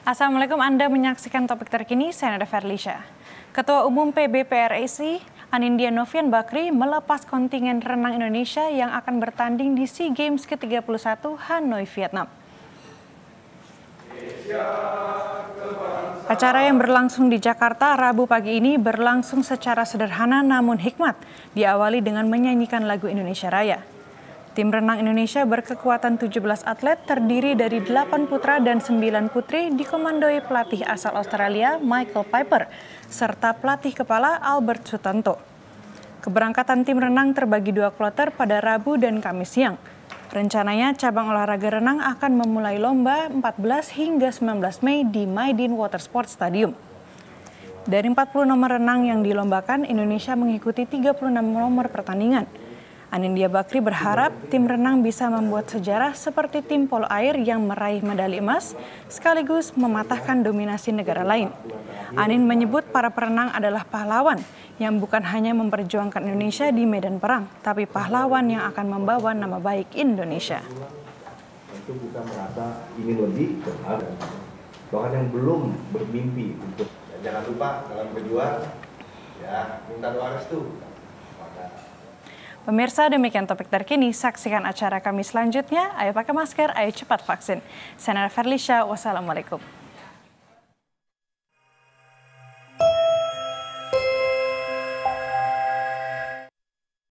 Assalamualaikum Anda menyaksikan topik terkini, saya Nada Ferlisha. Ketua Umum PBPRAC, Anindya Novian Bakri melepas kontingen renang Indonesia yang akan bertanding di SEA Games ke-31 Hanoi, Vietnam. Acara yang berlangsung di Jakarta Rabu pagi ini berlangsung secara sederhana namun hikmat, diawali dengan menyanyikan lagu Indonesia Raya. Tim renang Indonesia berkekuatan 17 atlet terdiri dari 8 putra dan 9 putri dikomandoi pelatih asal Australia Michael Piper serta pelatih kepala Albert Sutanto. Keberangkatan tim renang terbagi dua kloter pada Rabu dan Kamis siang. Rencananya cabang olahraga renang akan memulai lomba 14 hingga 19 Mei di Maidin Water Sports Stadium. Dari 40 nomor renang yang dilombakan, Indonesia mengikuti 36 nomor pertandingan. Anindya Bakri berharap tim renang bisa membuat sejarah seperti tim polo air yang meraih medali emas sekaligus mematahkan dominasi negara lain. Anin menyebut para perenang adalah pahlawan yang bukan hanya memperjuangkan Indonesia di medan perang, tapi pahlawan yang akan membawa nama baik Indonesia. Itu kita merasa ingin lebih bahkan yang belum bermimpi untuk ya, jangan lupa dalam berjuang ya minta doa restu Pemirsa, demikian topik terkini. Saksikan acara kami selanjutnya. Ayo pakai masker, ayo cepat vaksin. Senara Ferlisha, wassalamualaikum.